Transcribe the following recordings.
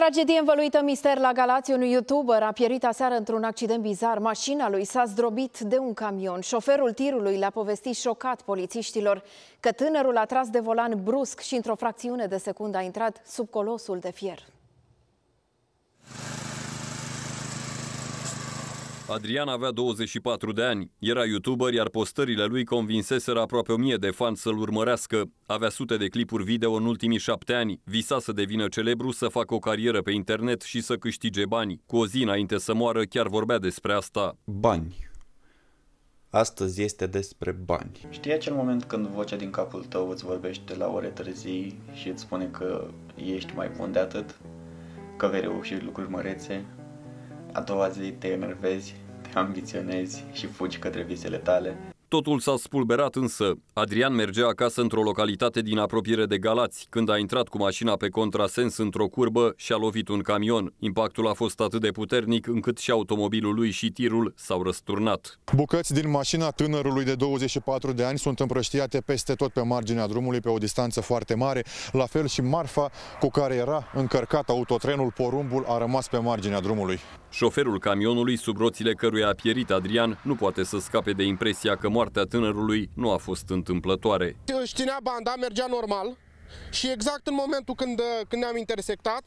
Tragedie învăluită mister la Galați, un youtuber a pierit aseară într-un accident bizar. Mașina lui s-a zdrobit de un camion. Șoferul tirului le-a povestit șocat polițiștilor că tânărul a tras de volan brusc și într-o fracțiune de secundă a intrat sub colosul de fier. Adrian avea 24 de ani, era youtuber, iar postările lui convinseseră aproape 1000 de fani să-l urmărească. Avea sute de clipuri video în ultimii șapte ani, visa să devină celebru, să facă o carieră pe internet și să câștige bani. Cu o zi înainte să moară, chiar vorbea despre asta. Bani. Astăzi este despre bani. Știi acel moment când vocea din capul tău îți vorbește la ore târzii și îți spune că ești mai bun de atât? Că vei reuși lucruri mărețe? A doua zi te enervezi, te ambiționezi și fugi către visele tale. Totul s-a spulberat însă. Adrian mergea acasă într-o localitate din apropiere de Galați, când a intrat cu mașina pe contrasens într-o curbă și a lovit un camion. Impactul a fost atât de puternic încât și automobilul lui și tirul s-au răsturnat. Bucăți din mașina tânărului de 24 de ani sunt împrăștiate peste tot pe marginea drumului, pe o distanță foarte mare. La fel și marfa cu care era încărcat autotrenul Porumbul a rămas pe marginea drumului. Șoferul camionului, sub roțile căruia a pierit Adrian, nu poate să scape de impresia că moartea tânărului nu a fost întâmplătoare. Își ținea banda, mergea normal și exact în momentul când, uh, când ne-am intersectat,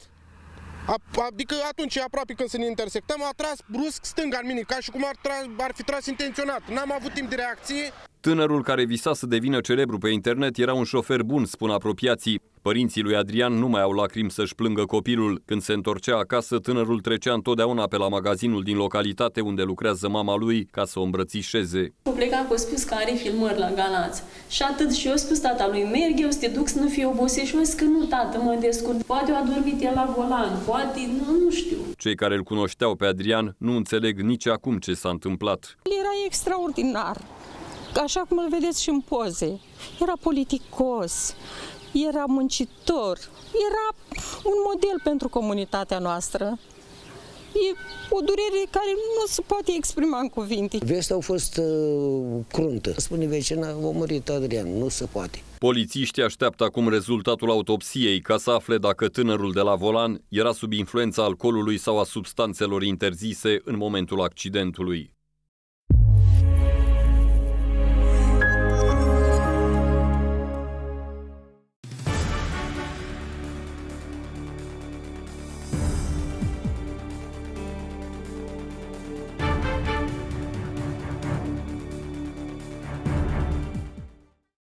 adică atunci, aproape când să ne intersectăm, a tras brusc stânga în mine, ca și cum ar, tra, ar fi tras intenționat. N-am avut timp de reacție. Tânărul care visa să devină celebru pe internet era un șofer bun, spun apropiații. Părinții lui Adrian nu mai au lacrimi să-și plângă copilul. Când se întorcea acasă, tânărul trecea întotdeauna pe la magazinul din localitate unde lucrează mama lui ca să o îmbrățișeze. Am plecat, cu spus că are filmări la Galați. Și atât și eu spus tata lui, merg eu să te duc să nu fie obosit și eu că nu, tată, mă descurc. Poate o adormit el la volan, poate, nu, nu știu. Cei care îl cunoșteau pe Adrian nu înțeleg nici acum ce s-a întâmplat. El era extraordinar, așa cum îl vedeți și în poze. Era politicos, era muncitor, era un model pentru comunitatea noastră. E o durere care nu se poate exprima în cuvinte. Vestea a fost uh, cruntă. Spune vecina, a murit Adrian, nu se poate. Polițiștii așteaptă acum rezultatul autopsiei ca să afle dacă tânărul de la volan era sub influența alcoolului sau a substanțelor interzise în momentul accidentului.